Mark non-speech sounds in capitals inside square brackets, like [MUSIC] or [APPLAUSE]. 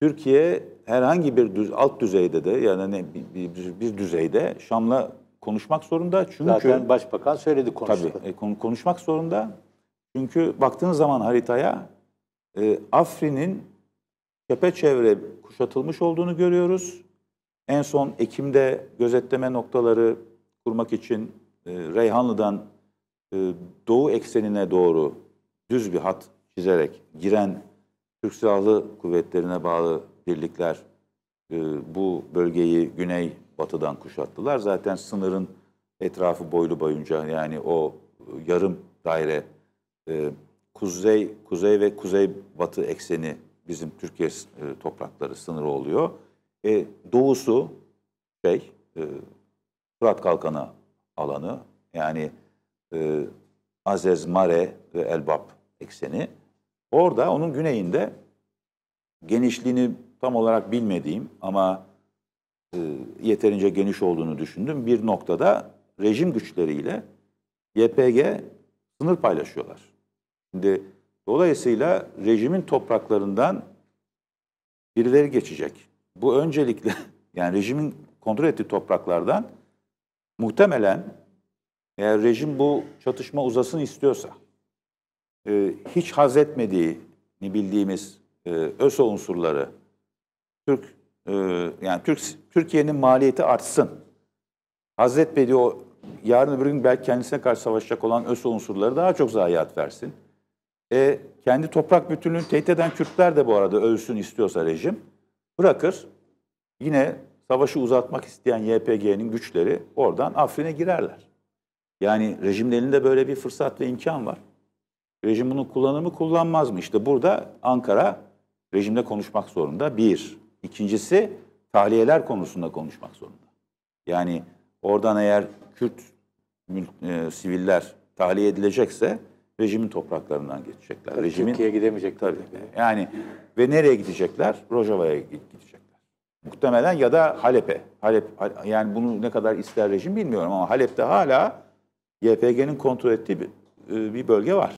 Türkiye herhangi bir düz, alt düzeyde de yani ne, hani bir, bir, bir düzeyde Şam'la konuşmak zorunda. Çünkü Zaten başbakan söyledi konuştu. Tabii e, konuşmak zorunda. Çünkü baktığınız zaman haritaya e, Afrin'in çepeçevre kuşatılmış olduğunu görüyoruz. En son Ekim'de gözetleme noktaları kurmak için e, Reyhanlı'dan e, doğu eksenine doğru düz bir hat çizerek giren Türk Silahlı Kuvvetlerine bağlı birlikler e, bu bölgeyi güney batıdan kuşattılar. Zaten sınırın etrafı boylu boyunca yani o e, yarım daire e, kuzey kuzey ve kuzey batı ekseni bizim Türkiye e, toprakları sınırı oluyor. E, doğusu şey e, Fırat Kalkanı alanı yani e, Azez Mare ve Elbap ekseni. Orada onun güneyinde genişliğini tam olarak bilmediğim ama e, yeterince geniş olduğunu düşündüm. Bir noktada rejim güçleriyle YPG sınır paylaşıyorlar. Şimdi dolayısıyla rejimin topraklarından birileri geçecek. Bu öncelikle [LAUGHS] yani rejimin kontrol ettiği topraklardan muhtemelen eğer rejim bu çatışma uzasın istiyorsa e, hiç haz etmediğini bildiğimiz e, ÖSO unsurları Türk e, yani Türk Türkiye'nin maliyeti artsın. Haz etmediği o yarın öbür gün belki kendisine karşı savaşacak olan ÖSO unsurları daha çok zayiat versin. E, kendi toprak bütünlüğünü tehdit eden Kürtler de bu arada ölsün istiyorsa rejim bırakır. Yine savaşı uzatmak isteyen YPG'nin güçleri oradan Afrin'e girerler. Yani rejimin elinde böyle bir fırsat ve imkan var. Rejim bunu kullanır mı kullanmaz mı? İşte burada Ankara rejimle konuşmak zorunda bir. İkincisi tahliyeler konusunda konuşmak zorunda. Yani oradan eğer Kürt e, siviller tahliye edilecekse rejimin topraklarından geçecekler. rejimin, Türkiye'ye gidemeyecek Tabii. Yani ve nereye gidecekler? Rojava'ya gidecekler. Muhtemelen ya da Halep'e. Halep, yani bunu ne kadar ister rejim bilmiyorum ama Halep'te hala YPG'nin kontrol ettiği bir, e, bir bölge var.